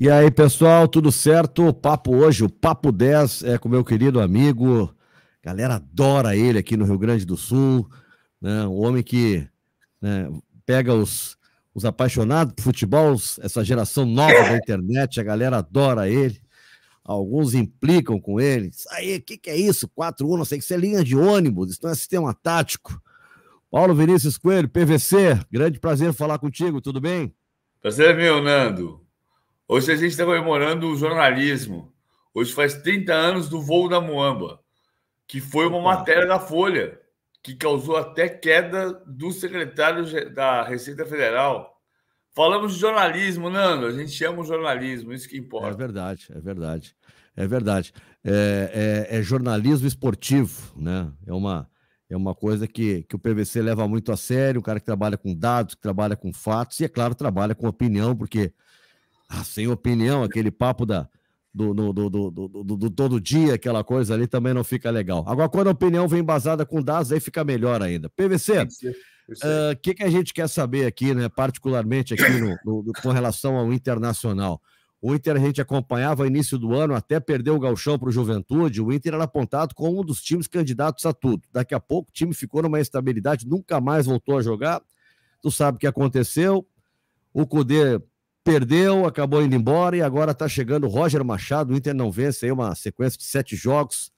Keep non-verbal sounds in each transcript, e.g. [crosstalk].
E aí, pessoal, tudo certo? O papo hoje, o Papo 10 é com meu querido amigo. A galera adora ele aqui no Rio Grande do Sul, né? Um homem que né, pega os, os apaixonados por futebol, essa geração nova da internet, a galera adora ele. Alguns implicam com ele. Isso aí, o que, que é isso? 4-1, não sei que isso é linha de ônibus, isso não é sistema tático. Paulo Vinícius Coelho, PVC, grande prazer falar contigo, tudo bem? Prazer é meu, Nando. Hoje a gente está comemorando o jornalismo. Hoje faz 30 anos do voo da Moamba, que foi uma matéria da Folha, que causou até queda do secretário da Receita Federal. Falamos de jornalismo, Nando. A gente chama o jornalismo, isso que importa. É verdade, é verdade. É verdade. É, é, é jornalismo esportivo, né? É uma, é uma coisa que, que o PVC leva muito a sério, o cara que trabalha com dados, que trabalha com fatos, e, é claro, trabalha com opinião, porque ah, sem opinião, aquele papo da, do, do, do, do, todo dia, aquela coisa ali também não fica legal. Agora, quando a opinião vem embasada com dados, aí fica melhor ainda. PVC, o uh, que, que a gente quer saber aqui, né? Particularmente aqui no, no, com relação ao internacional. O Inter a gente acompanhava início do ano, até perdeu o galchão para o Juventude. O Inter era apontado como um dos times candidatos a tudo. Daqui a pouco o time ficou numa estabilidade, nunca mais voltou a jogar. Tu sabe o que aconteceu. O Cudê perdeu, acabou indo embora e agora está chegando o Roger Machado. O Inter não vence aí uma sequência de sete jogos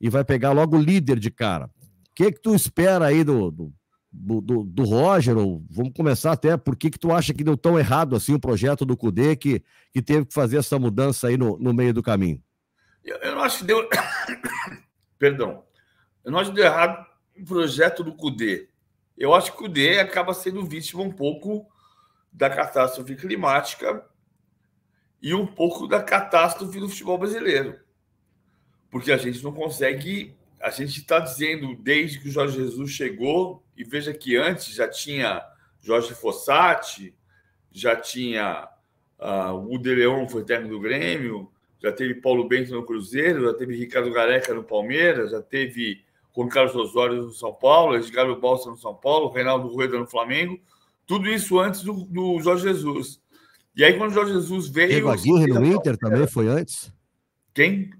e vai pegar logo o líder de cara. O que, que tu espera aí do, do, do, do Roger? Ou vamos começar até por que, que tu acha que deu tão errado assim o projeto do Cudê que, que teve que fazer essa mudança aí no, no meio do caminho? Eu, eu não acho que deu. [coughs] Perdão. Eu não acho que deu errado o projeto do Cudê. Eu acho que o Cudê acaba sendo vítima um pouco da catástrofe climática e um pouco da catástrofe do futebol brasileiro. Porque a gente não consegue. A gente está dizendo desde que o Jorge Jesus chegou, e veja que antes já tinha Jorge Fossati, já tinha uh, o De Leon, foi técnico do Grêmio, já teve Paulo Bento no Cruzeiro, já teve Ricardo Gareca no Palmeiras, já teve Juan Carlos Osório no São Paulo, Edgar Balsa no São Paulo, Reinaldo Rueda no Flamengo. Tudo isso antes do, do Jorge Jesus. E aí, quando o Jorge Jesus veio. Diego Aguirre no Inter era... também foi antes? Quem?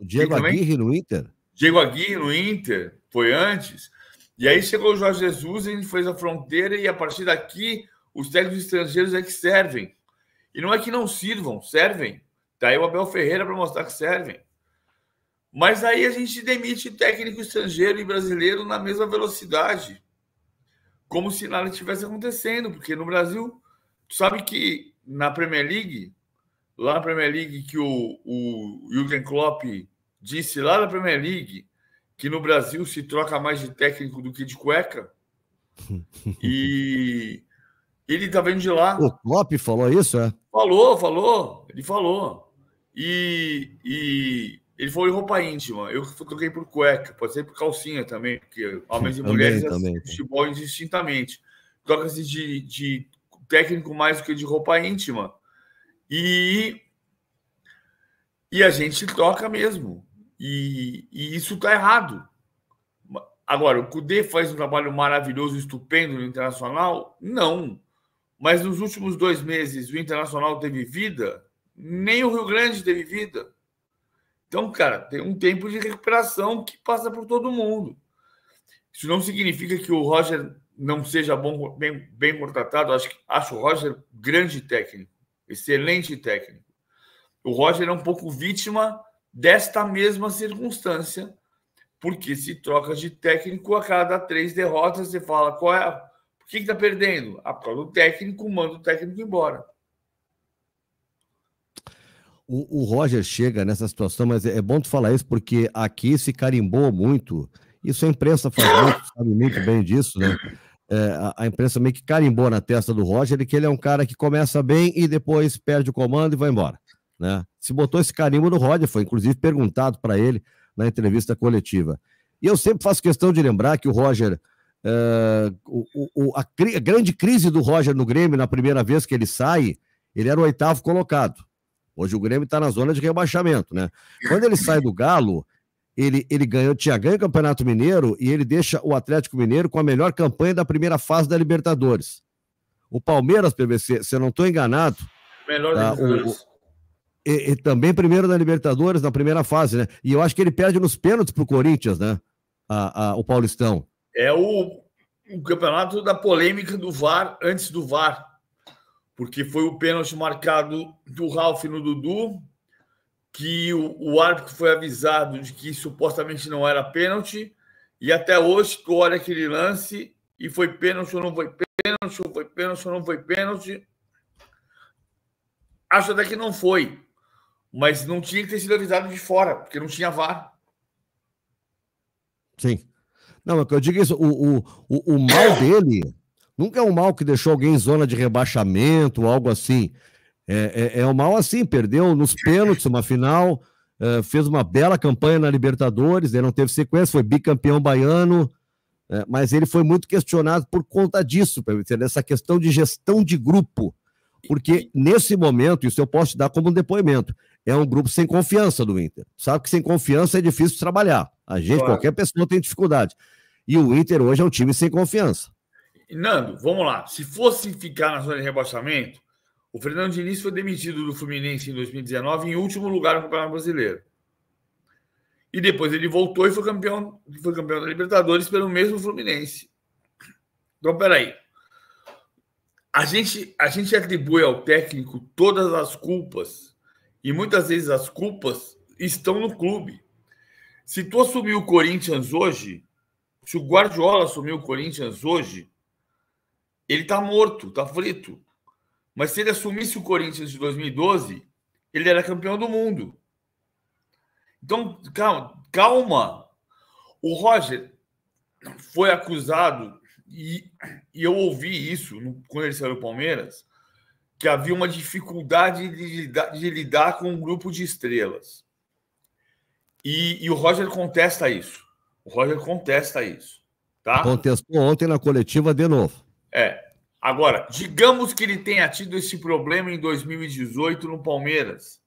Diego Quem Aguirre no Inter? Diego Aguirre no Inter foi antes. E aí chegou o Jorge Jesus, gente fez a fronteira, e a partir daqui, os técnicos estrangeiros é que servem. E não é que não sirvam, servem. Daí tá aí o Abel Ferreira para mostrar que servem. Mas aí a gente demite técnico estrangeiro e brasileiro na mesma velocidade como se nada estivesse acontecendo, porque no Brasil, tu sabe que na Premier League, lá na Premier League, que o, o Jürgen Klopp disse lá na Premier League que no Brasil se troca mais de técnico do que de cueca. [laughs] e ele tá vendo de lá. O Klopp falou isso, é? Falou, falou. Ele falou. E, e ele falou em roupa íntima. Eu troquei por cueca, pode ser por calcinha também, porque homens e mulheres também, também. futebol indistintamente. Troca-se de, de técnico mais do que de roupa íntima. E, e a gente troca mesmo. E, e isso está errado. Agora, o Cudê faz um trabalho maravilhoso, estupendo no Internacional? Não. Mas nos últimos dois meses o Internacional teve vida? Nem o Rio Grande teve vida. Então, cara, tem um tempo de recuperação que passa por todo mundo. Isso não significa que o Roger não seja bom, bem, bem contratado. Acho, acho o Roger grande técnico, excelente técnico. O Roger é um pouco vítima desta mesma circunstância, porque se troca de técnico a cada três derrotas, você fala qual é. o Por que está perdendo? Ah, a prova do técnico, manda o técnico embora. O, o Roger chega nessa situação, mas é, é bom tu falar isso, porque aqui se carimbou muito. Isso a imprensa faz muito, sabe muito bem disso, né? É, a, imprensa meio que carimbou na testa do Roger que ele é um cara que começa bem e depois perde o comando e vai embora. Né? Se botou esse carimbo no Roger, foi inclusive perguntado para ele na entrevista coletiva. E eu sempre faço questão de lembrar que o Roger, é, o, o, a, a, grande crise do Roger no Grêmio, na primeira vez que ele sai, ele era o oitavo colocado. Hoje o Grêmio está na zona de rebaixamento, né? Quando ele sai do Galo, ele, ele ganhou, tinha ganho o Campeonato Mineiro e ele deixa o Atlético Mineiro com a melhor campanha da primeira fase da Libertadores. O Palmeiras, PVC, se eu não estou enganado. Melhor tá, o, e, e, também primeiro da Libertadores, na primeira fase, né? E eu acho que ele perde nos pênaltis pro Corinthians, né? A, a, o Paulistão. É o, o campeonato da polêmica do VAR, antes do VAR porque foi o pênalti marcado do Ralf no Dudu, que o, o, árbitro foi avisado de que supostamente não era pênalti, e até hoje tu olha aquele lance e foi pênalti ou não foi pênalti, ou foi pênalti ou não foi pênalti. Acho até que não foi, mas não tinha que ter sido avisado de fora, porque não tinha VAR. Sim. Não, eu digo é isso, o, o, o, o mal dele Nunca é um mal que deixou alguém em zona de rebaixamento, algo assim. É, é, é um mal assim, perdeu nos pênaltis uma final, é, fez uma bela campanha na Libertadores, ele né, não teve sequência, foi bicampeão baiano, é, mas ele foi muito questionado por conta disso, dessa questão de gestão de grupo. Porque nesse momento, isso eu posso te dar como um depoimento, é um grupo sem confiança do Inter. Sabe que sem confiança é difícil trabalhar. A gente, claro. qualquer pessoa tem dificuldade. E o Inter hoje é um time sem confiança. Nando, vamos lá. Se fosse ficar na zona de rebaixamento, o Fernando Diniz foi demitido do Fluminense em 2019 em último lugar no Campeonato Brasileiro. E depois ele voltou e foi campeão, foi campeão da Libertadores pelo mesmo Fluminense. Então, peraí. A gente, a gente atribui ao técnico todas as culpas. E muitas vezes as culpas estão no clube. Se tu assumir o Corinthians hoje, se o Guardiola assumir o Corinthians hoje, ele está morto, está frito. Mas se ele assumisse o Corinthians de 2012, ele era campeão do mundo. Então, calma. calma. O Roger foi acusado, e, e eu ouvi isso no, quando ele saiu do Palmeiras, que havia uma dificuldade de, de lidar com um grupo de estrelas. E, e, o Roger contesta isso. O Roger contesta isso. Tá? Contestou ontem na coletiva de novo. É. Agora, digamos que ele tenha tido esse problema em 2018 no Palmeiras,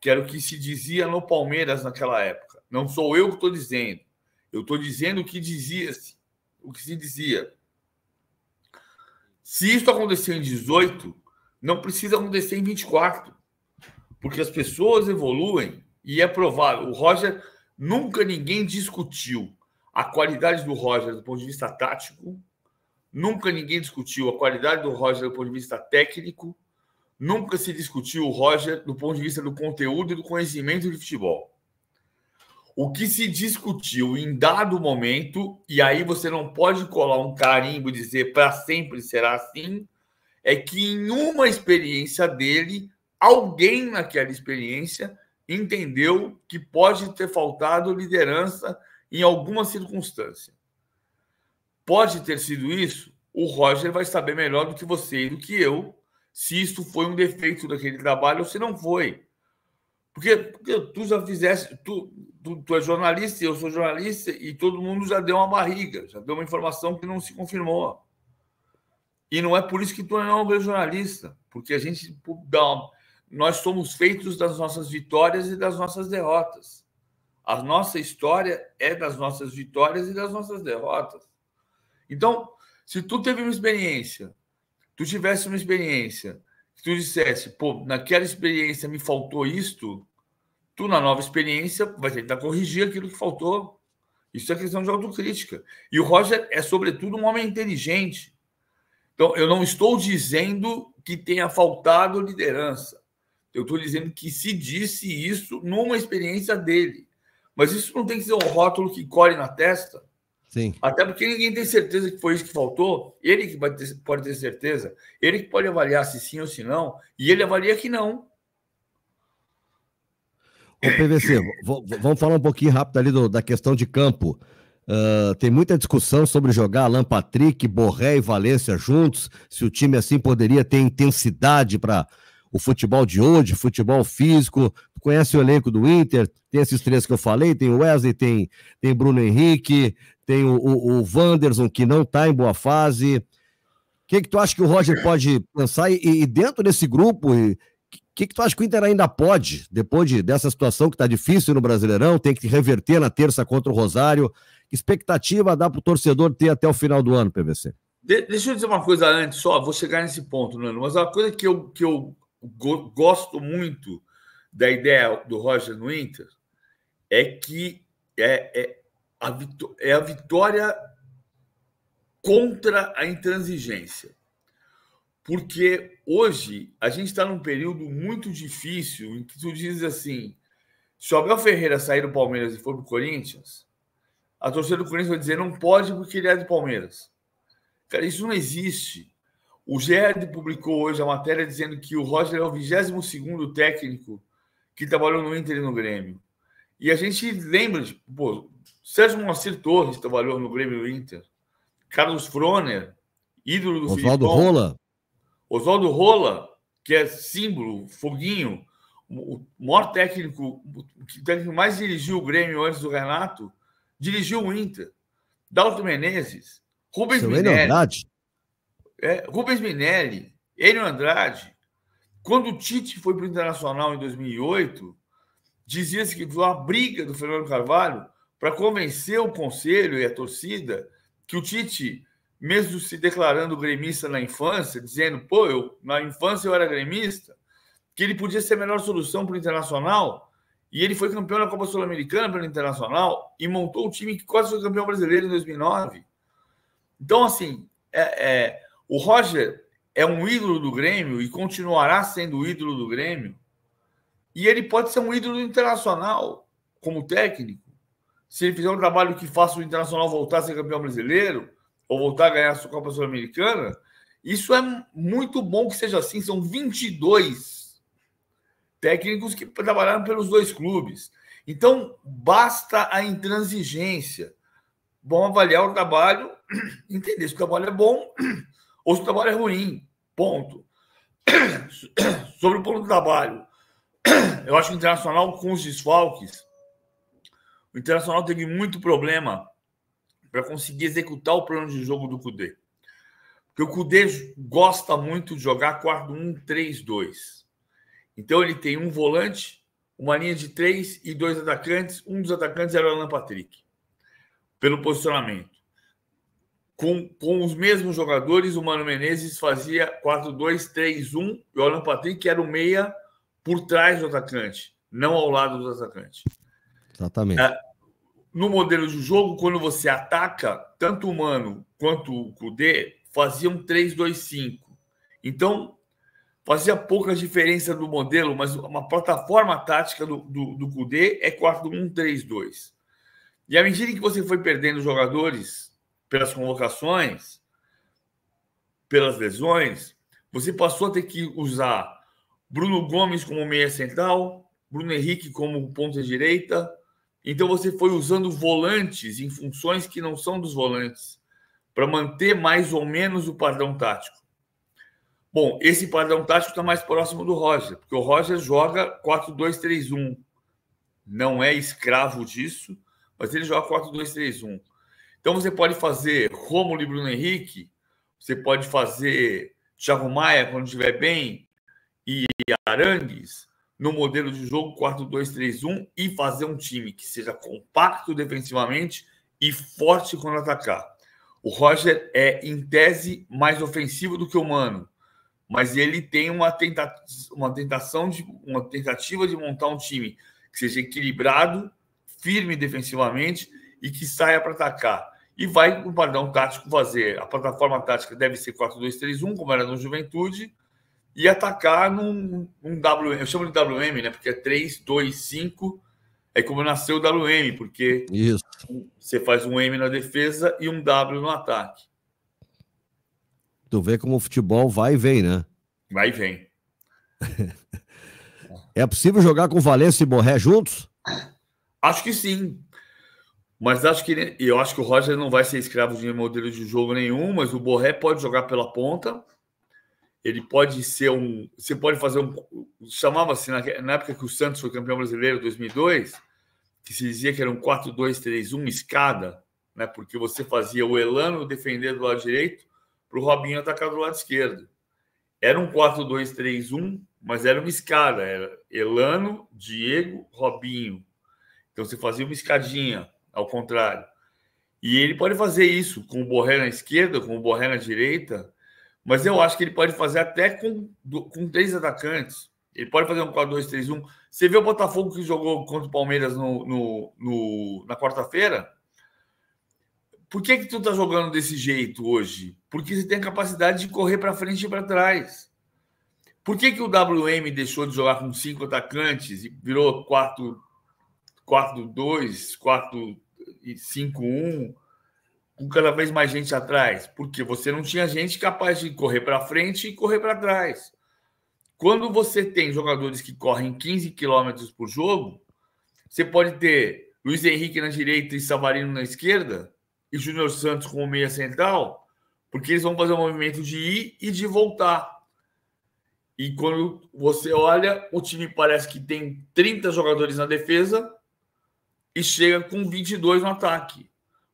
que era o que se dizia no Palmeiras naquela época. Não sou eu que estou dizendo. Eu estou dizendo o que dizia-se, o que se dizia. Se isso aconteceu em 18, não precisa acontecer em 24. Porque as pessoas evoluem e é provável. O Roger, nunca ninguém discutiu a qualidade do Roger do ponto de vista tático, Nunca ninguém discutiu a qualidade do Roger do ponto de vista técnico, nunca se discutiu o Roger do ponto de vista do conteúdo e do conhecimento de futebol. O que se discutiu em dado momento, e aí você não pode colar um carimbo e dizer para sempre será assim, é que em uma experiência dele, alguém naquela experiência entendeu que pode ter faltado liderança em alguma circunstância. Pode ter sido isso? O Roger vai saber melhor do que você e do que eu se isso foi um defeito daquele trabalho ou se não foi. Porque, porque tu já fizesse, tu, tu, tu é jornalista, eu sou jornalista e todo mundo já deu uma barriga, já deu uma informação que não se confirmou. E não é por isso que tu não é um jornalista, porque a gente dá uma, nós somos feitos das nossas vitórias e das nossas derrotas. A nossa história é das nossas vitórias e das nossas derrotas. Então, se tu teve uma experiência, tu tivesse uma experiência, se tu dissesse, pô, naquela experiência me faltou isto, tu na nova experiência vai tentar corrigir aquilo que faltou. Isso é questão de autocrítica. E o Roger é, sobretudo, um homem inteligente. Então, eu não estou dizendo que tenha faltado liderança. Eu estou dizendo que se disse isso numa experiência dele. Mas isso não tem que ser um rótulo que colhe na testa. Sim. Até porque ninguém tem certeza que foi isso que faltou. Ele que pode ter certeza. Ele que pode avaliar se sim ou se não. E ele avalia que não. Ô, PVC, [coughs] vamos falar um pouquinho rápido ali do, da questão de campo. Uh, tem muita discussão sobre jogar Alan Patrick, Borré e Valência juntos, se o time assim poderia ter intensidade para o futebol de hoje, futebol físico, conhece o elenco do Inter, tem esses três que eu falei, tem o Wesley, tem, tem Bruno Henrique, tem o, o, o Wanderson, que não está em boa fase. O que, que tu acha que o Roger pode pensar? E, e dentro desse grupo, o que, que tu acha que o Inter ainda pode, depois de, dessa situação que está difícil no Brasileirão, tem que reverter na terça contra o Rosário? Que expectativa dá para o torcedor ter até o final do ano, PVC? De deixa eu dizer uma coisa antes, só vou chegar nesse ponto, Nando, mas uma coisa que eu, que eu go gosto muito da ideia do Roger no Inter é que é, é, a, vitó é a vitória contra a intransigência. Porque hoje a gente está num período muito difícil em que tu diz assim: se o Abel Ferreira sair do Palmeiras e for para o Corinthians, a torcida do Corinthians vai dizer não pode porque ele é do Palmeiras. Cara, isso não existe. O Gerd publicou hoje a matéria dizendo que o Roger é o 22 técnico que trabalhou no Inter e no Grêmio. E a gente lembra de, pô, Sérgio Moacir Torres trabalhou no Grêmio e no Inter. Carlos Froner, ídolo do Oswaldo Rola. Oswaldo Rola, que é símbolo, foguinho, o maior técnico, o técnico mais dirigiu o Grêmio antes do Renato, dirigiu o Inter. Dalton Menezes, Rubens Seu Minelli. É, Rubens Minelli, Enio Andrade, quando o Tite foi para o Internacional em 2008, dizia-se que foi uma briga do Fernando Carvalho para convencer o conselho e a torcida que o Tite, mesmo se declarando gremista na infância, dizendo, pô, eu, na infância eu era gremista, que ele podia ser a melhor solução para o Internacional, e ele foi campeão da Copa Sul-Americana pelo Internacional e montou o time que quase foi campeão brasileiro em 2009. Então, assim, é, é, o Roger é um ídolo do Grêmio e continuará sendo o ídolo do Grêmio. E ele pode ser um ídolo internacional como técnico. Se ele fizer um trabalho que faça o Internacional voltar a ser campeão brasileiro ou voltar a ganhar a sua Copa Sul-Americana, isso é muito bom que seja assim. São 22 técnicos que trabalharam pelos dois clubes. Então, basta a intransigência. Bom avaliar o trabalho, [clears throat] entender se o trabalho é bom [clears throat] ou se o trabalho é ruim. Ponto. [coughs] Sobre o ponto do trabalho, [coughs] eu acho que o Internacional, com os desfalques, o Internacional teve muito problema para conseguir executar o plano de jogo do Cudê. Porque o Cudê gosta muito de jogar 4-1-3-2. Então ele tem um volante, uma linha de três e dois atacantes. Um dos atacantes era o Alan Patrick, pelo posicionamento com, com os mesmos jogadores, o Mano Menezes fazia 4-2-3-1 e o Alan Patrick era o meia por trás do atacante, não ao lado do atacante. Exatamente. É, no modelo de jogo, quando você ataca, tanto o Mano quanto o Kudê faziam 3-2-5. Então, fazia pouca diferença do modelo, mas uma plataforma tática do, do, do Kudê é 4-1-3-2. E à medida que você foi perdendo jogadores pelas convocações, pelas lesões, você passou a ter que usar Bruno Gomes como meia central, Bruno Henrique como ponta direita. Então você foi usando volantes em funções que não são dos volantes para manter mais ou menos o padrão tático. Bom, esse padrão tático está mais próximo do Roger, porque o Roger joga 4-2-3-1. Não é escravo disso, mas ele joga 4-2-3-1. Então você pode fazer Romulo e Bruno Henrique, você pode fazer Thiago Maia quando estiver bem e Arangues no modelo de jogo 4-2-3-1 e fazer um time que seja compacto defensivamente e forte quando atacar. O Roger é, em tese, mais ofensivo do que o Mano, mas ele tem uma, tenta uma, tentação de, uma tentativa de montar um time que seja equilibrado, firme defensivamente e que saia para atacar. E vai o padrão tático fazer. A plataforma tática deve ser 4-2-3-1, como era no Juventude, e atacar num, num WM. Eu chamo de WM, né? Porque é 3-2-5. É como nasceu o WM, porque Isso. você faz um M na defesa e um W no ataque. Tu vê como o futebol vai e vem, né? Vai e vem. [laughs] é possível jogar com Valência e Borré juntos? Acho que sim. Mas acho que ele, eu acho que o Roger não vai ser escravo de modelo de jogo nenhum, mas o Borré pode jogar pela ponta. Ele pode ser um. Você pode fazer um. Chamava-se na, na, época que o Santos foi campeão brasileiro, em 2002, que se dizia que era um 4-2-3-1 escada, né? Porque você fazia o Elano defender do lado direito para o Robinho atacar do lado esquerdo. Era um 4-2-3-1, mas era uma escada. Era Elano, Diego, Robinho. Então você fazia uma escadinha ao contrário. E ele pode fazer isso com o Borré na esquerda, com o Borré na direita, mas eu acho que ele pode fazer até com, com três atacantes. Ele pode fazer um 4-2-3-1. Você vê o Botafogo que jogou contra o Palmeiras no, no, no na quarta-feira? Por que, que tu tá jogando desse jeito hoje? Porque você tem a capacidade de correr para frente e para trás. Por que, que o WM deixou de jogar com cinco atacantes e virou quatro 4-2, 4-5-1, com cada vez mais gente atrás, porque você não tinha gente capaz de correr para frente e correr para trás. Quando você tem jogadores que correm 15 km por jogo, você pode ter Luiz Henrique na direita e Savarino na esquerda, e Júnior Santos como meia central, porque eles vão fazer um movimento de ir e de voltar. E quando você olha, o time parece que tem 30 jogadores na defesa e chega com 22 no ataque.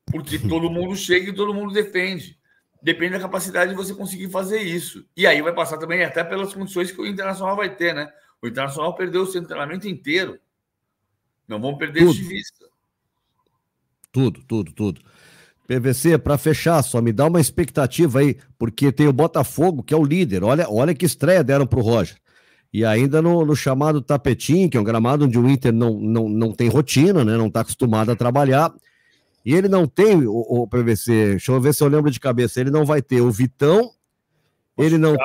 Porque [laughs] todo mundo chega e todo mundo defende. Depende da capacidade de você conseguir fazer isso. E aí vai passar também até pelas condições que o Internacional vai ter, né? O Internacional perdeu o seu treinamento inteiro. Não vão perder tudo. de vista. Tudo, tudo, tudo. PVC, para fechar, só me dá uma expectativa aí, porque tem o Botafogo, que é o líder. Olha, olha que estreia deram para o Roger e ainda no, no, chamado tapetinho, que é um gramado onde o Inter não, não, não tem rotina, né? não está acostumado a trabalhar. E ele não tem o, o PVC, deixa eu ver se eu lembro de cabeça, ele não vai ter o Vitão, ele não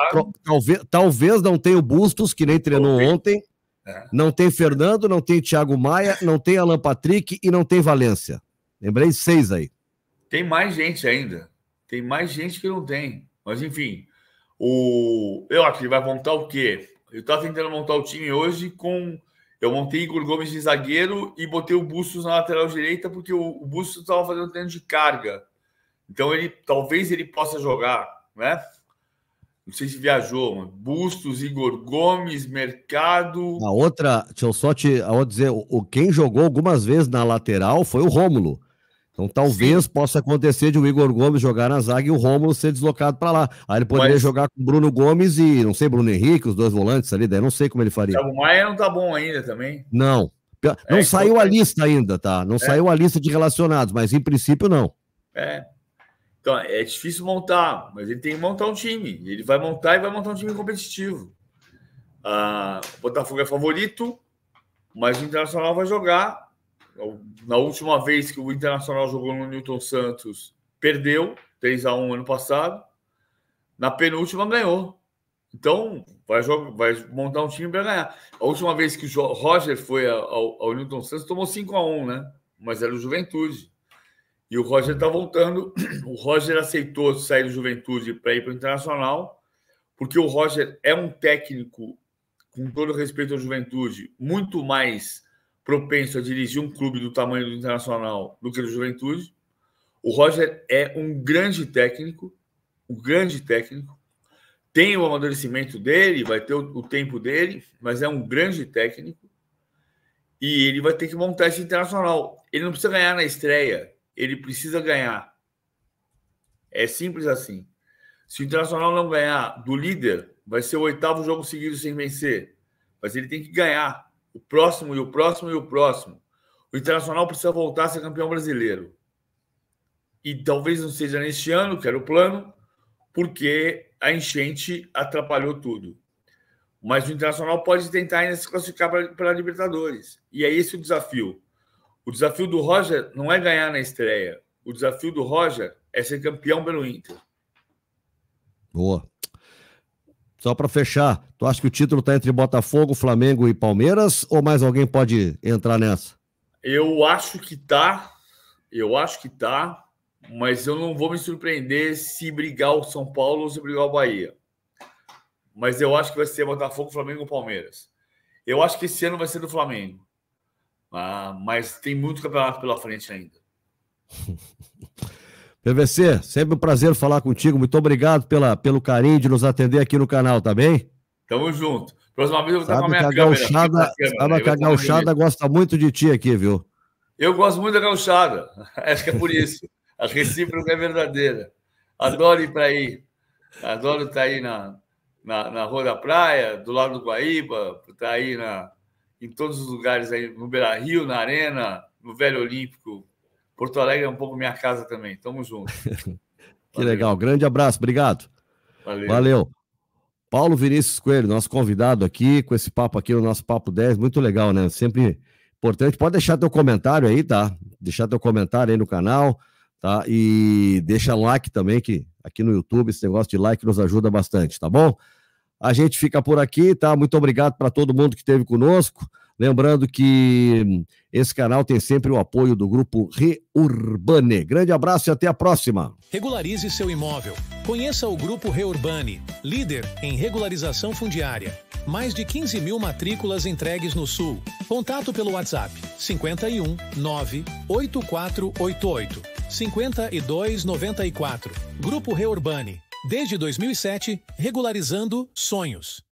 talvez, talvez não tenha o Bustos, que nem treinou ontem, é. não tem Fernando, não tem Thiago Maia, não tem Alan Patrick e não tem Valência. Lembrei seis aí. Tem mais gente ainda. Tem mais gente que não tem. Mas enfim, o eu acho que vai contar o quê? Eu tava tentando montar o time hoje com. Eu montei Igor Gomes de zagueiro e botei o Bustos na lateral direita, porque o, o Bustos estava fazendo treino de carga. Então ele talvez ele possa jogar, né? Não sei se viajou, mano. Bustos, Igor Gomes, Mercado. A outra, deixa eu só te eu dizer, o, quem jogou algumas vezes na lateral foi o Rômulo. Então talvez Sim. possa acontecer de o Igor Gomes jogar na zaga e o Rômulo ser deslocado para lá. Aí ele poderia Mas... jogar com o Bruno Gomes e, não sei, Bruno Henrique, os dois volantes ali, daí não sei como ele faria. O Maia não tá bom ainda também. Não. É, não então é, saiu então... a lista ainda, tá? Não é. saiu a lista de relacionados, mas em princípio não. É. Então, é difícil montar, mas ele tem que montar um time. Ele vai montar e vai montar um time competitivo. Ah, o Botafogo é favorito, mas o Internacional vai jogar na última vez que o Internacional jogou no Newton Santos, perdeu 3 a 1 ano passado. Na penúltima ganhou. Então, vai, jogar, vai montar um time para ganhar. A última vez que o Roger foi ao, ao Newton Santos, tomou 5 a 1 né? Mas era o Juventude. E o Roger está voltando. [clears throat] O Roger aceitou sair do Juventude para ir para o Internacional, porque o Roger é um técnico, com todo respeito à juventude, muito mais propenso a dirigir um clube do tamanho do Internacional do que é do Juventude. O Roger é um grande técnico, um grande técnico. Tem o amadurecimento dele, vai ter o, o tempo dele, mas é um grande técnico. E ele vai ter que montar esse Internacional. Ele não precisa ganhar na estreia, ele precisa ganhar. É simples assim. Se o Internacional não ganhar do líder, vai ser o oitavo jogo seguido sem vencer. Mas ele tem que ganhar o próximo e o próximo e o próximo. O Internacional precisa voltar a ser campeão brasileiro. E talvez não seja neste ano, que era o plano, porque a enchente atrapalhou tudo. Mas o Internacional pode tentar ainda se classificar para a Libertadores. E é esse o desafio. O desafio do Roger não é ganhar na estreia. O desafio do Roger é ser campeão pelo Inter. Boa. Só para fechar, tu acha que o título está entre Botafogo, Flamengo e Palmeiras ou mais alguém pode entrar nessa? Eu acho que tá. Eu acho que tá, mas eu não vou me surpreender se brigar o São Paulo ou se brigar o Bahia. Mas eu acho que vai ser Botafogo, Flamengo ou Palmeiras. Eu acho que esse ano vai ser do Flamengo. Ah, mas tem muito campeonato pela frente ainda. [laughs] PVC, sempre um prazer falar contigo. Muito obrigado pela, pelo carinho de nos atender aqui no canal, tá bem? Tamo junto. Próxima vez eu vou estar com a minha que a gauchada, Sabe né? que a gauchada gosta muito de ti aqui, viu? Eu gosto muito da gauchada. [laughs] Acho que é por isso. A recíproca é verdadeira. Adoro ir para aí. Adoro estar tá aí na, na, na Rua da Praia, do lado do Guaíba, estar tá aí na, em todos os lugares aí, no Beira Rio, na Arena, no Velho Olímpico, Porto Alegre é um pouco minha casa também. Tamo junto. [laughs] que Valeu. legal. Grande abraço. Obrigado. Valeu. Valeu. Paulo Vinícius Coelho, nosso convidado aqui, com esse papo aqui, o nosso Papo 10, muito legal, né? Sempre importante. Pode deixar teu comentário aí, tá? Deixar teu comentário aí no canal, tá? E deixa like também, que aqui no YouTube esse negócio de like nos ajuda bastante, tá bom? A gente fica por aqui, tá? Muito obrigado para todo mundo que esteve conosco. Lembrando que esse canal tem sempre o apoio do grupo Reurbane. Grande abraço e até a próxima. Regularize seu imóvel. Conheça o grupo Reurbane, líder em regularização fundiária. Mais de 15 mil matrículas entregues no Sul. Contato pelo WhatsApp 51 98488 5294. Grupo Reurbane. Desde 2007, regularizando sonhos.